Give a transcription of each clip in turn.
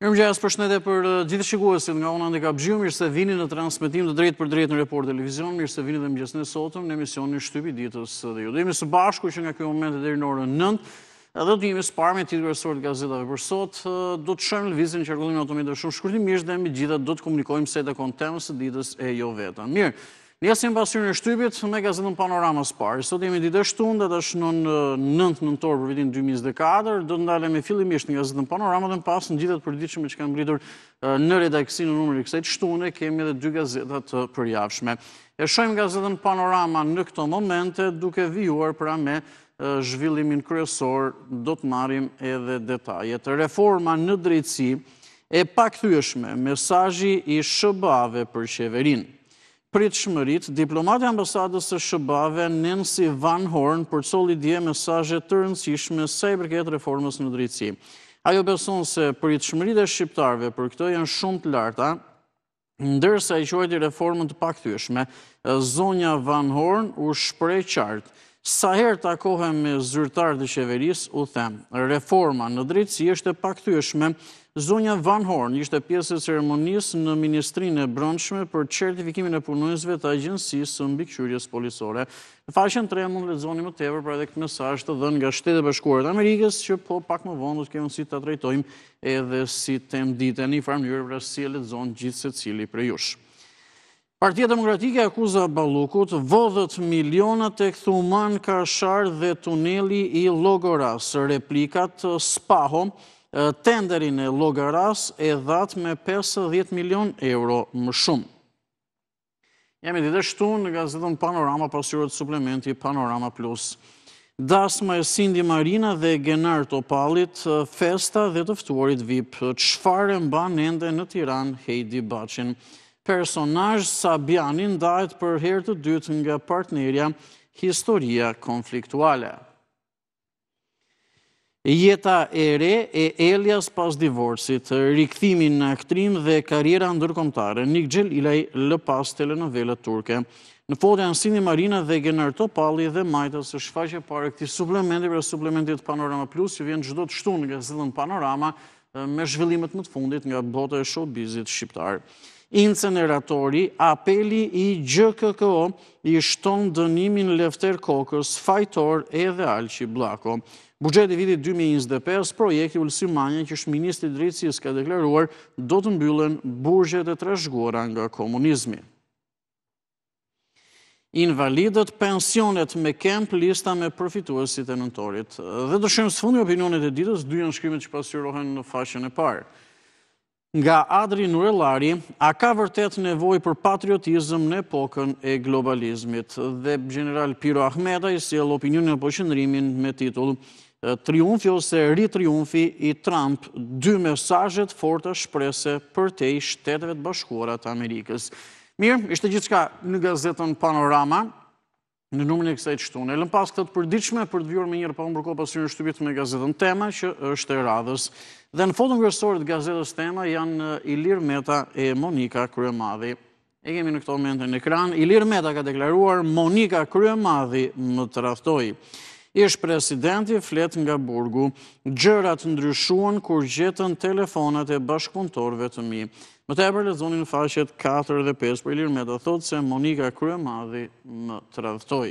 Mirë më gjajës për shnete eh, për gjithë shikuesin nga unë Andika Bëgjiu, mirë se vini në transmitim dhe drejt për drejt në report televizion, mirë se vini dhe më gjësën e sotëm në emision në shtypi ditës dhe ju. Dhe jemi së bashku që nga kjo moment e dhe në orën nëndë, edhe të jemi së parme të i kërësorët gazetave për sot, eh, do të shëmë lëvizin që rëgullim në automit dhe shumë shkurtim, mirë dhe mi gjitha do të komunikojmë se të ditës e jo Mirë, Njësim pasur në shtybit me gazetën Panorama parë. Sot jemi dite shtunë, dhe të është në nëntë nëntorë për vitin 2024, Do të ndale me fillimisht në gazetën Panorama dhe në pasë në gjithet për që me që kanë mbritur në redaksin në numër i kësajtë shtune, kemi edhe dy gazetat për javshme. E shojmë gazetën Panorama në këto momente, duke vijuar pra me zhvillimin kryesor, do të marim edhe detajet. Reforma në drejtësi e pak thyëshme, mesajji i shëbave për qeverinë prit shmërit, diplomatë ambasadës të shëbave Nancy Van Horn për coli dje mesaje të rëndësishme se i përket reformës në drejtësi. Ajo beson se prit shmërit e shqiptarve për këto janë shumë të larta, ndërsa i qojti reformën të paktyshme, zonja Van Horn u shprej qartë, sa herë takohem me zyrtarë dhe qeveris, u them, reforma në drejtësi është e paktyëshme. Zonja Van Horn ishte pjesë e ceremonis në Ministrinë e Bronshme për qertifikimin e punojnësve të agjensisë së mbikëqyrjes polisore. Në faqen të remon më tepër për edhe këtë mesaj të dhënë nga shtetë bashkuarët Amerikës, që po pak më vonë të kemë si të trejtojmë edhe si të dite një farmjërë vërës pra si e lezon gjithë se cili për jushë. Partia Demokratike akuza Balukut, vodhët milionat e këthuman ka dhe tuneli i Logoras. Replikat spahom, tenderin e Logoras e dhatë me 50 milion euro më shumë. Jemi dhe shtu në gazetën Panorama, pasurët suplementi Panorama Plus. Dasma e Sindi Marina dhe Genar Topalit, festa dhe tëftuarit vip, qëfare mba nende në Tiran, Heidi Bacin personaj Sabianin dajt për herë të dytë nga partnerja historia konfliktuale. Jeta ere e Elias pas divorcit, rikëthimin në aktrim dhe karjera ndërkomtare, Nik Gjellilaj lë pas telenovelet turke. Në fote janë Sini Marina dhe Gennar Topalli dhe Majta së shfaqe pare këti suplementi për suplementit Panorama Plus, që vjenë gjithdo të shtunë nga zilën Panorama me zhvillimet më të fundit nga bote e showbizit shqiptarë inceneratori, apeli i GKKO i shton dënimin lefter kokës, fajtor edhe alqi blako. Bugjeti viti 2025, projekti u lësimanje që është Ministri Drejtsis ka deklaruar, do të mbyllën burgjet e trashgora nga komunizmi. Invalidët pensionet me kemp lista me përfituësit e nëntorit. Dhe dëshëmë së fundi opinionet e ditës, dujën shkrimet që pasyrohen në fashën e parë. Nga Adri Nurellari, a ka vërtet nevoj për patriotizm në epokën e globalizmit? Dhe General Piro Ahmeda i e opinion në poqëndrimin me titull Triumfi ose ritriumfi i Trump, dy mesajet forta shprese për te i shtetëve të bashkuarat Amerikës. Mirë, ishte gjithka në gazetën Panorama, Në numën e kësaj qëtu, në elën pas këtë përdiqme, për të vjurë me njërë pa unë bërko pasurin në shtypit me gazetën tema, që është e radhës. Dhe në fotën kërësorit gazetës tema janë uh, Ilir Meta e Monika Kryemadhi. E kemi në këto mentën e kranë, Ilir Meta ka deklaruar Monika Kryemadhi më të raftoj ish presidenti flet nga burgu, gjërat ndryshuan kur gjetën telefonat e bashkëpuntorve të mi. Më të e për lezonin faqet 4 dhe 5, për i lirë me të thotë se Monika Kryemadhi më të radhëtoj.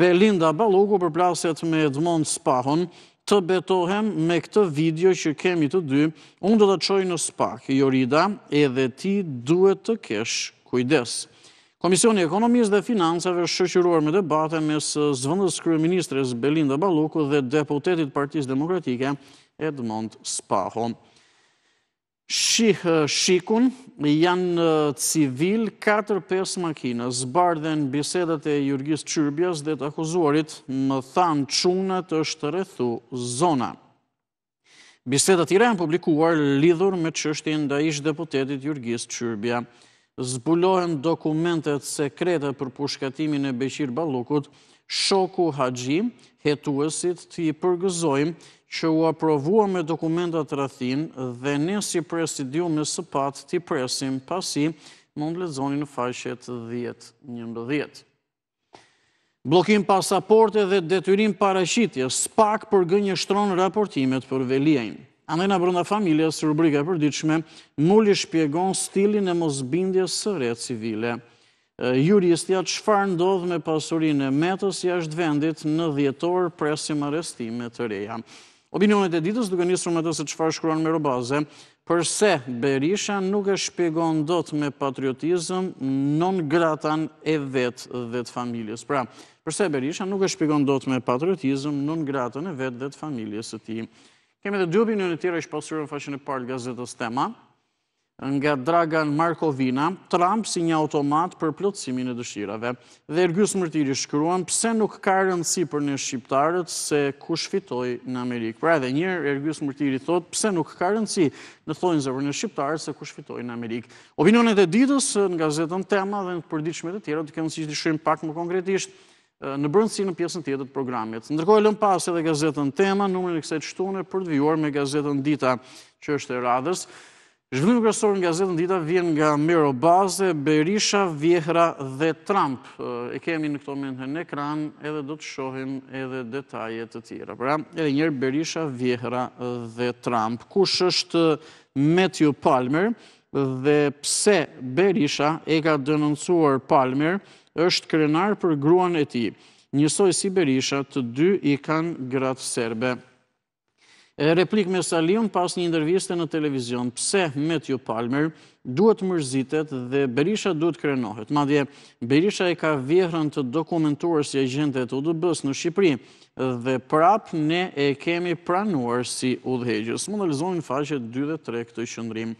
Belinda Baluku për plaset me Edmond Spahon, të betohem me këtë video që kemi të dy, unë do të qoj në Spah, Jorida, edhe ti duhet të kesh kujdesë. Komisioni Ekonomisë dhe Financave është shëqyruar me debate mes uh, zvëndës Kryeministres Belinda Baluku dhe deputetit partijës demokratike Edmond Spaho. Uh, shikun janë uh, civil 4-5 makina, zbardhen bisedet e Jurgis Qyrbjas dhe të akuzuarit më thanë qunët është rrethu zona. Bisedet i janë publikuar lidhur me qështin da ishë deputetit Jurgis Qyrbja zbulohen dokumentet sekrete për pushkatimin e Beqir Balukut, Shoku Haji, hetuesit të i përgëzojmë që u aprovua me dokumentat rathin dhe ne si presidium e sëpat të i presim pasi mund lezoni në fashet 10-11. Blokim pasaporte dhe detyrim parashitje, spak për gënjështron raportimet për velijajnë. Andajna Brunda familjes, rubrika për diqme, mulli shpjegon stilin e mosbindje sërja civile. Juristja, qëfar ndodh me pasurin e metës jashtë vendit në djetor presim arestime të reja. Obinionet e ditës duke njësru me të se qëfar shkruan me robaze, përse Berisha nuk e shpjegon dot me patriotizëm non gratan e vetë dhe të familjes. Pra, përse Berisha nuk e shpjegon dot të me patriotizëm non gratan e vetë dhe të familjes të ti. Kemi dhe dy opinion e tjera ishë pasurë në faqen e parë gazetës tema, nga Dragan Markovina, Trump si një automat për plotësimin e dëshirave. Dhe Ergjus Mërtiri shkruan, pse nuk ka rëndësi për në shqiptarët se kush fitoj në Amerikë. Pra edhe njërë Ergjus Mërtiri thot, pse nuk ka rëndësi në thonjë zë për në shqiptarët se kush fitoj në Amerikë. Opinionet e ditës në gazetën tema dhe në përdiqme të tjera, të kemë si që të shumë pak më konkretisht, në brëndësi në pjesën tjetët programit. Ndërkoj lëm pas edhe gazetën tema, numër në kësaj të shtune për të vijuar me gazetën dita që është e radhës. Zhvillim kërësor në gazetën dita vjen nga Mero Baze, Berisha, Vjehra dhe Trump. E kemi në këto mendë në ekran edhe do të shohim edhe detajet të tjera. Pra, edhe njerë Berisha, Vjehra dhe Trump. Kush është Matthew Palmer dhe pse Berisha e ka dënëncuar Palmer, është krenar për gruan e ti. Njësoj si Berisha, të dy i kanë gratë serbe. Replik me Salim pas një interviste në televizion, pse Matthew Palmer duhet mërzitet dhe Berisha duhet krenohet. Madje, Berisha i ka vjehrën të dokumentuar si e gjendet të udëbës në Shqipëri dhe prap ne e kemi pranuar si udhegjës. Më në lezonin faqet 2 dhe 3 këtë shëndrim.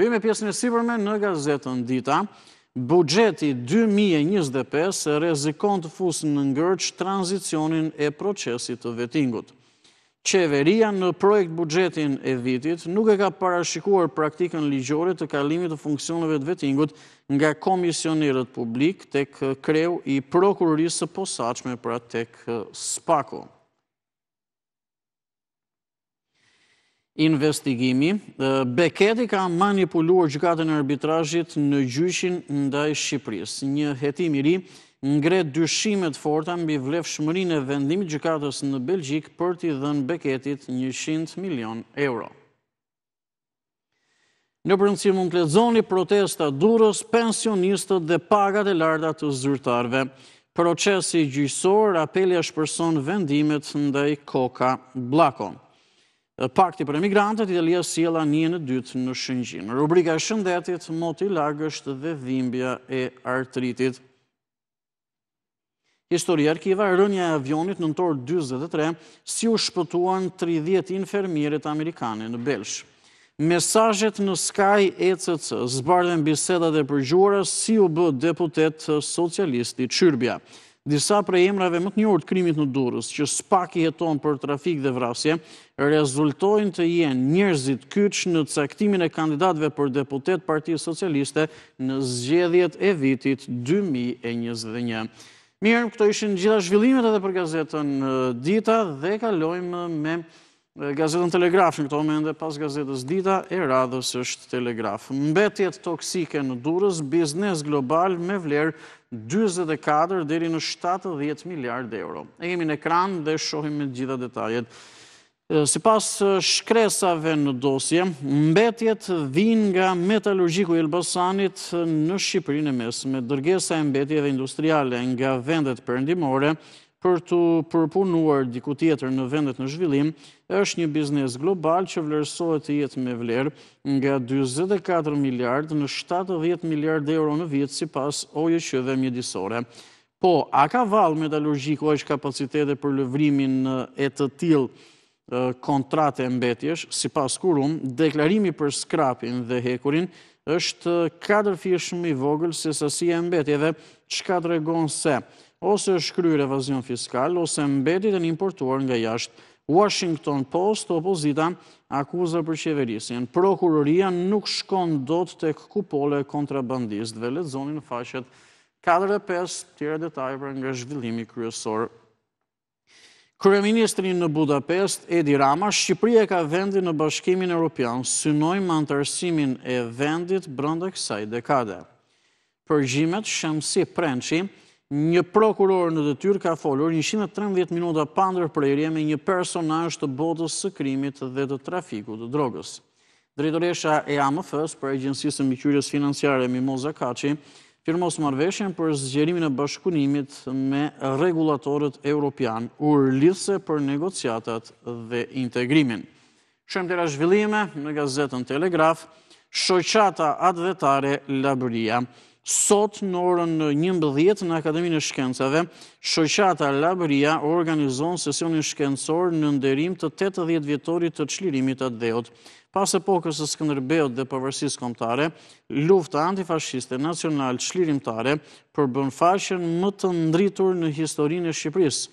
Vejme pjesën e sipërme në gazetën dita. Bugjeti 2025 rezikon të fusë në ngërç tranzicionin e procesit të vetingut. Qeveria në projekt bugjetin e vitit nuk e ka parashikuar praktikën ligjore të kalimit të funksionëve të vetingut nga komisionirët publik tek kreu i prokurërisë posaqme pra tek eh, spako. investigimi. Beketi ka manipuluar gjukatën e arbitrajit në gjyshin ndaj Shqipëris. Një jetim i ri ngre dyshimet forta mbi vlef shmërin e vendimit gjukatës në Belgjik për t'i dhen beketit 100 milion euro. Në përëndësi mund të lezoni protesta durës, pensionistët dhe pagat e larda të zyrtarve. Procesi gjysor, apelja shpërson vendimet ndaj koka blakon pakti për emigrantët, Italia siela një në dytë në shëngjim. Rubrika shëndetit, moti lagësht dhe dhimbja e artritit. Historia arkiva, rënja e avionit në nëtorë 23, si u shpëtuan 30 infermirit amerikane në Belsh. Mesajet në Sky ECC, zbardhen bisedat e përgjura, si u bë deputet socialisti Qyrbja. Qyrbja. Disa prej emrave më të njërë të krimit në durës, që spak i jeton për trafik dhe vrasje, rezultojnë të jenë njërzit kyç në caktimin e kandidatve për deputet Partijës Socialiste në zgjedhjet e vitit 2021. Mirëm, këto ishin gjitha zhvillimet edhe për gazetën dita dhe kalojmë me Gazetën Telegraf në këto mende pas gazetës dita e radhës është Telegraf. Mbetjet toksike në durës, biznes global me vlerë 24 dheri në 70 miljard euro. E kemi në ekran dhe shohim me gjitha detajet. Si pas shkresave në dosje, mbetjet dhin nga metalurgjiku i Elbasanit në Shqipërinë e mes, me dërgesa e mbetjeve industriale nga vendet përndimore, për të përpunuar diku tjetër në vendet në zhvillim, është një biznes global që vlerësohet të jetë me vlerë nga 24 miliard në 70 miliard euro në vitë si pas ojë që dhe mjedisore. Po, a ka valë metallurgjiko është kapacitete për lëvrimin e të tilë kontrate mbetjesh, si pas kurum, deklarimi për skrapin dhe hekurin është 4 fjeshtë i vogël se sësia e mbetje dhe që ka të regonë se ose është kryrë evazion fiskal, ose mbetit e një importuar nga jashtë. Washington Post, opozita, akuza për qeverisin. Prokuroria nuk shkon do të të kupole kontrabandist dhe ledzoni në faqet 4 dhe 5 tjera detaj për nga zhvillimi kryesor. Kryeministrin në Budapest, Edi Rama, Shqipria ka vendin në bashkimin Europian, synoj më antarësimin e vendit brënda kësaj dekade. Përgjimet shëmësi prenqim, Një prokuror në dëtyr ka folur 113 minuta pandër për e një personash të botës së krimit dhe të trafiku të drogës. Drejtoresha e AMF-ës për Agencisë Mbiqyres Financiare Mimoza Kaci, firmos marveshen për zgjerimin e bashkunimit me regulatorët europian u rlise për negociatat dhe integrimin. Shëm të rashvillime në gazetën Telegraf, Shoqata Advetare Labria sot në orën një në Akademinë e Shkencave, Shoqata Labëria organizon sesionin shkencor në nderim të 80 vjetorit të qlirimit atë dheot. Pas e pokës e Skëndërbeot dhe përvërsis komtare, lufta antifashiste nacional qlirimtare përbën faqen më të ndritur në historinë e Shqipërisë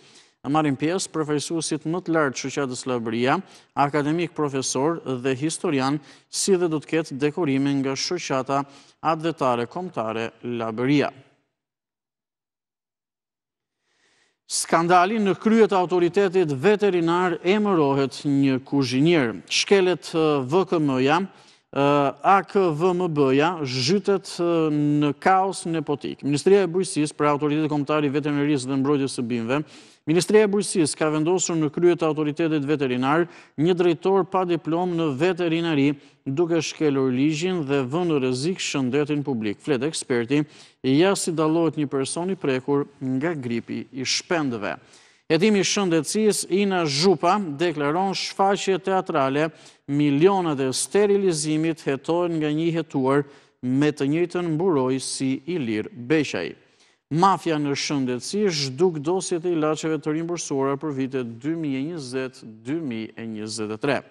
e marim pjesë profesuësit më të lartë qëqatës labëria, akademik profesor dhe historian, si dhe do të ketë dekorimin nga qëqata Advetare komtare labëria. Skandalin në kryet autoritetit veterinar e mërohet një kuzhinjer. Shkelet VKM-ja, AKVMB-ja, zhytet në kaos nepotik. Ministria e Bujësis për autoritetit komtari veterinarisë dhe mbrojtjes së bimve, Ministreja e Bujësis ka vendosur në kryet e autoritetit veterinar një drejtor pa diplom në veterinari duke shkelur ligjin dhe vëndë rezik shëndetin publik. Flet eksperti, ja si dalot një personi prekur nga gripi i shpendëve. Edhimi shëndecis Ina Zhupa deklaron shfaqje teatrale, milionat e sterilizimit hetojnë nga një hetuar me të njëtën mburoj si Ilir Beshaj mafja në shëndetësi është dosjet e ilacheve të rimbursuara për vitet 2020-2023.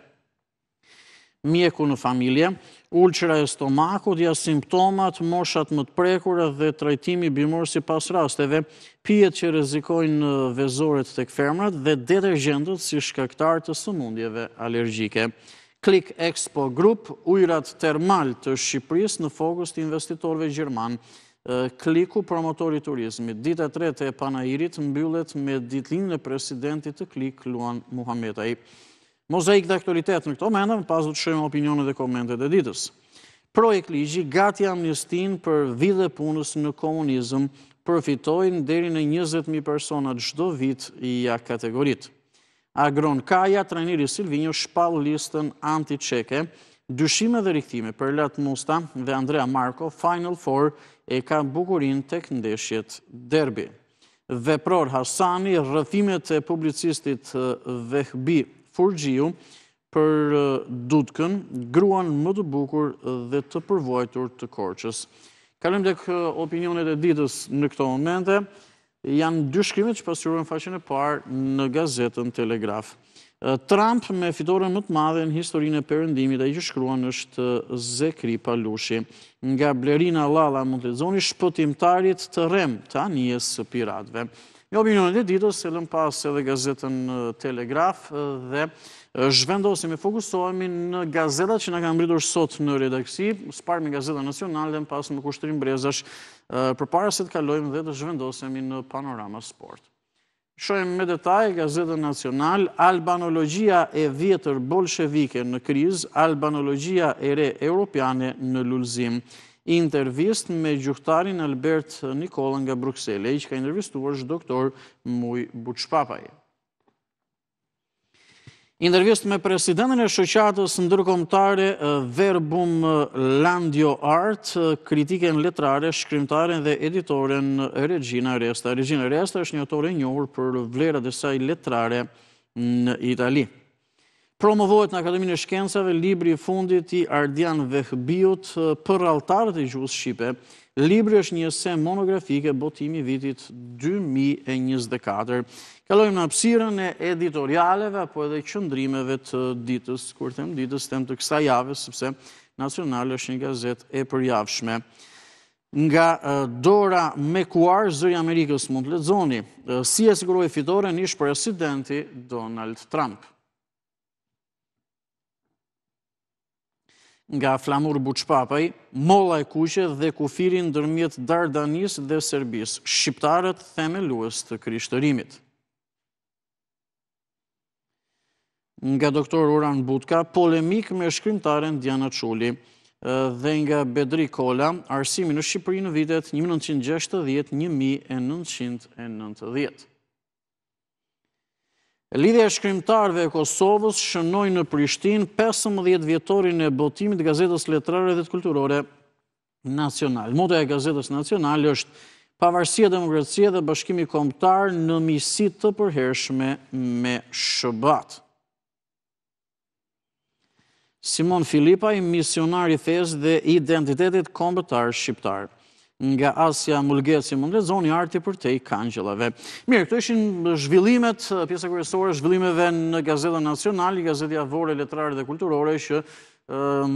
Mjeku në familje, ulqëra e stomakut, ja simptomat, moshat më të prekura dhe trajtimi bimorë si pas rasteve, pijet që rezikojnë vezoret të këfermrat dhe detergjendët si shkaktar të sëmundjeve alergjike. Klik Expo Group, ujrat termal të Shqipëris në fokus të investitorve Gjermanë kliku promotori turizmit. Dita tret e panajirit mbyllet me ditlin e presidentit të klik Luan Muhammetaj. Mozaik dhe aktualitet në këto mendëm, pas du të shëmë opinionet dhe komendet e ditës. Projekt ligji gati amnistin për vide punës në komunizm përfitojnë deri në 20.000 personat gjdo vit i ja kategorit. Agron Kaja, treniri Silvinjo, shpalë listën anti-cheke, dyshime dhe rikëtime për Lat Musta dhe Andrea Marko, Final Four, e ka bukurin të këndeshjet derbi. Vepror Hasani, rëthimet e publicistit Vehbi Furgjiu për dutkën, gruan më të bukur dhe të përvojtur të korqës. Kalim dhe kë opinionet e ditës në këto momente, janë dy shkrimit që pasurën faqen e parë në gazetën Telegrafë. Trump me fitore më të madhe në historinë e përëndimit, a i që shkruan është Zekri Palushi. Nga blerina lala mund të zoni shpëtimtarit të rem të anijes piratve. Një opinionet e ditës, selëm pas edhe gazetën Telegraf dhe zhvendosim e fokusohemi në gazetat që nga kam rridur sot në redaksi, spark me gazetat nacional dhe në pas në kushtërim brezash, për para se të kalojmë dhe të zhvendosim në panorama sport. Shohem me detaj, Gazeta Nacional, albanologia e vjetër bolshevike në kriz, albanologia e re europiane në lullzim. Intervist me gjuhtarin Albert Nikola nga Bruxelles, i që ka intervistuar shë doktor Muj Butshpapaj. Intervjist me presidentin e shëqatës ndërkomtare Verbum Landio Art, kritiken letrare, shkrymtare dhe editoren Regina Resta. Regina Resta është një otore njohur për vlerat e saj letrare në Italië promovohet në Akademinë e Shkencave libri i fundit i Ardian Vehbiut për altarët e Gjusë shqipe. Libri është një esë monografike botimi vitit 2024. Kalojmë në apsiren e editorialeve apo edhe qëndrimeve të ditës, kur them ditës, them të kësaj jave, sepse Nacional është një gazetë e përjavshme. Nga Dora Mekuar, zëri Amerikës mund të lexoni, si e siguroi fitoren ish presidenti Donald Trump. nga flamur buçpapaj, molla e kuqe dhe kufirin dërmjet Dardanis dhe Serbis, shqiptarët themeluës të krishtërimit. Nga doktor Uran Butka, polemik me shkrymtaren Diana Quli dhe nga Bedri Kola, arsimi në Shqipëri në vitet 1960-1990. Lidhja shkrimtarve e Kosovës shënoj në Prishtin 15 vjetorin e botimit Gazetës Letrare dhe të Kulturore Nacional. Motoja e Gazetës Nacional është pavarësia demokracia dhe bashkimi komptar në misit të përhershme me shëbat. Simon Filipaj, misionari fez dhe identitetit komptar shqiptarë nga Asia Mulgeci Mungre, zoni arti për te i kanjëllave. Mirë, këto ishin zhvillimet, pjesa kërësore, zhvillimeve në Gazeta Nacional, Gazetja Vore, Letrare dhe Kulturore, që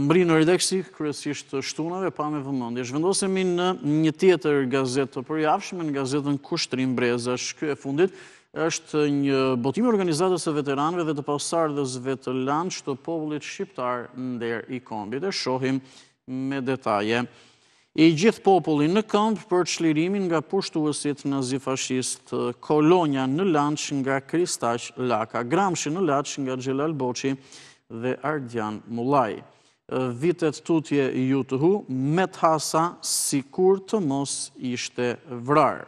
mri në redeksi, kërësisht shtunave, pa me vëmëndi. Zhvendosemi në një tjetër gazetë të përjafshme, në gazetën Kushtrim Breza, shkë e fundit, është një botim organizatës e veteranve dhe të pasardhësve të landë të popullit shqiptar në der i kombit. E shohim me detaje i gjithë populli në këmpë për të shlirimin nga pushtuësit ësit në kolonja në lanqë nga Kristash Laka, gramshë në lanqë nga Gjelal Boqi dhe Ardjan Mulaj. Vitet tutje ju të hu, me të hasa si kur të mos ishte vrarë.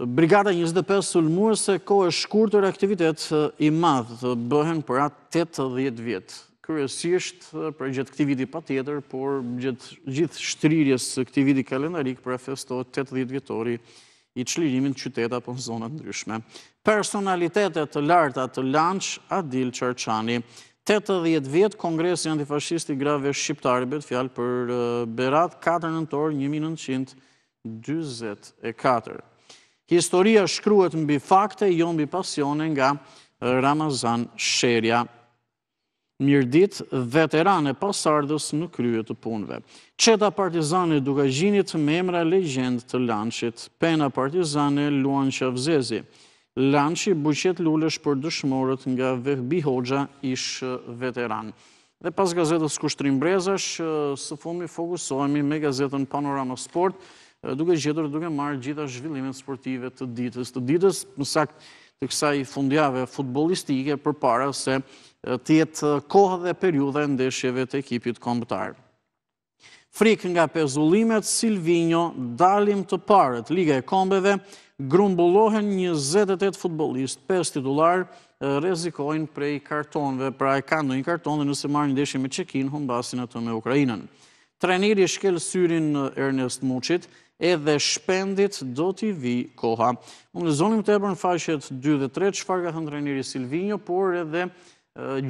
Brigada 25 sulmurëse ko e shkurë të reaktivitet i madhë të bëhen për atë 80 vjetë kërësisht për gjithë këti viti pa tjetër, por gjithë shtrirjes këti viti kalendarik për e festohet 80 vjetori i qlirimin qyteta për zonët ndryshme. Personalitetet të larta të lanç Adil Qarqani, 80 vjetë Kongresi Antifashisti Grave Shqiptaribet, fjalë për Berat 4 nëntor 1924. Historia shkruet mbi fakte, jo mbi pasione nga Ramazan Sherja mirdit veterane pasardës në kryet të punve. Qeta partizane duke gjinit me emra legjend të lanqit, pena partizane Luan Shavzezi. Lanqi buqet lulesh për dëshmorët nga Vehbi Hoxha ish veteran. Dhe pas gazetës Kushtrim Brezash, së fundmi fokusohemi me gazetën Panorama Sport, duke gjithër duke marë gjitha zhvillimet sportive të ditës. Të ditës, nësak, të kësaj fundjave futbolistike për para se tjetë kohë dhe periude ndeshjeve të ekipit kombëtarë. Frik nga pezullimet, Silvino, dalim të parët, Liga e Kombeve, grumbullohen 28 futbolist, 5 titular, rezikojnë prej kartonve, pra e kanë dojnë karton dhe nëse marrë një deshje me qekinë humbasin atë me Ukrajinën. Treneri shkel syrin Ernest Mucit, edhe shpendit do t'i vi koha. Unë në zonim të ebër në fashet 2 dhe 3, qëfar ka thëndre njëri Silvinjo, por edhe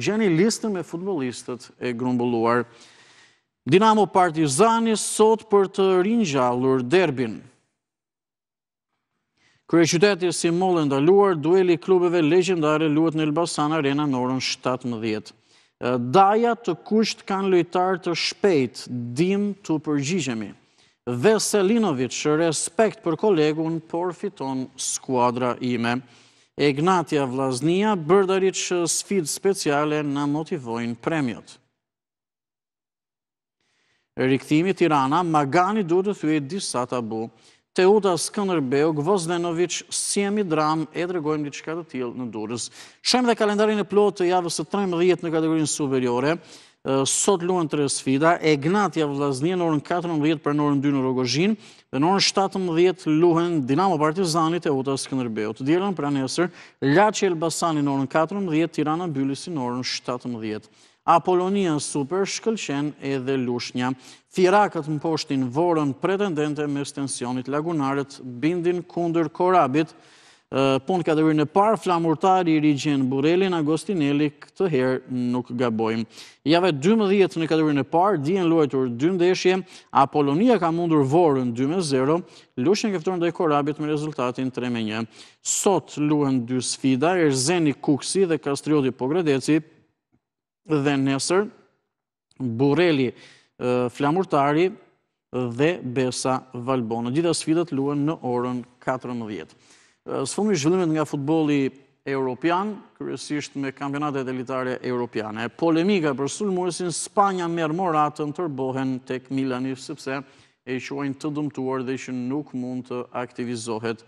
gjeni listën me futbolistët e grumbulluar. Dinamo Partizani sot për të rinjallur derbin. Kërë qytetje si mollë ndaluar, dueli klubeve legendare luet në Elbasan Arena në orën 17. Daja të kusht kanë lojtar të shpejt, dim të përgjishemi. Veselinovic, respekt për kolegun, por fiton skuadra ime. Egnatia Vlaznia, bërdarit që sfid speciale në motivojnë premjot. Riktimi Tirana, Magani du të thujet disa tabu. Teuta Skënërbeu, Gvozdenovic, si dram, e dregojmë një qëka të tjilë në durës. Shemë dhe kalendarin e plotë të javës të 13 në kategorinë superiore sot luen të resfida, e gnatja në orën 14 për në orën 2 në Rogozhin, dhe në orën 17 luhen Dinamo Partizanit e Uta Të Djelën pra nesër, Lachi Elbasani në orën 14, Tirana Bylisi në orën 17. Apolonia Super shkëlqen edhe Lushnja. Firakët në poshtin vorën pretendente me stensionit lagunaret, bindin kunder korabit, Ponë kategorinë e parë, flamurtar i rigjen Burelin, Agostinelli, këtë herë nuk gabojmë. Jave 12 në kategorinë e parë, dijen luajtur 2 mdeshje, Apollonia ka mundur vorën 2-0, lushën këftorën dhe korabit me rezultatin 3-1. Sot luën 2 sfida, Erzeni Kuksi dhe Kastrioti Pogradeci dhe nesër, Bureli, flamurtari dhe Besa Valbonë. Gjitha sfidat luën në orën 14. Sfumë fundi zhvillimet nga futboli europian, kërësisht me kampionatet elitare europiane. Polemika për sulëmurësin Spanja mërë moratën të tek Milanit, sepse e shuajnë të dëmtuar dhe i nuk mund të aktivizohet.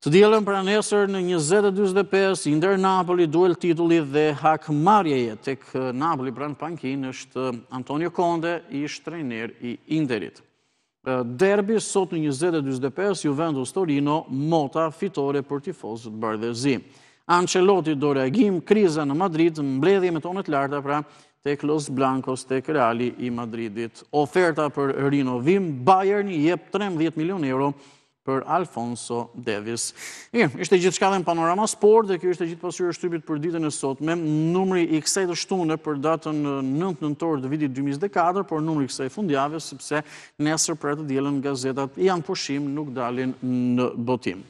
Të djelën për anesër në 2025, Inder Napoli, duel titulli dhe hak marjeje tek Napoli për në pankin, është Antonio Konde, i shtrejner i Inderit derbi sot në 20.25, Juventus Torino, mota fitore për tifozët bardhezi. Ancelotti do reagim, kriza në Madrid, mbledhje me tonët larta pra, te Los Blancos, te Reali i Madridit. Oferta për rinovim, Bayern i jep 13 milion euro për Alfonso Davis. Mirë, ishte gjithë shkallën panorama sport dhe kjo ishte gjithë pasurë shtypit për ditën e sot me numri i kësaj të shtune për datën 9 nëntorë dhe vitit 2024, por numri i kësaj fundjave, sepse nesër për e të djelen gazetat janë pushim nuk dalin në botim.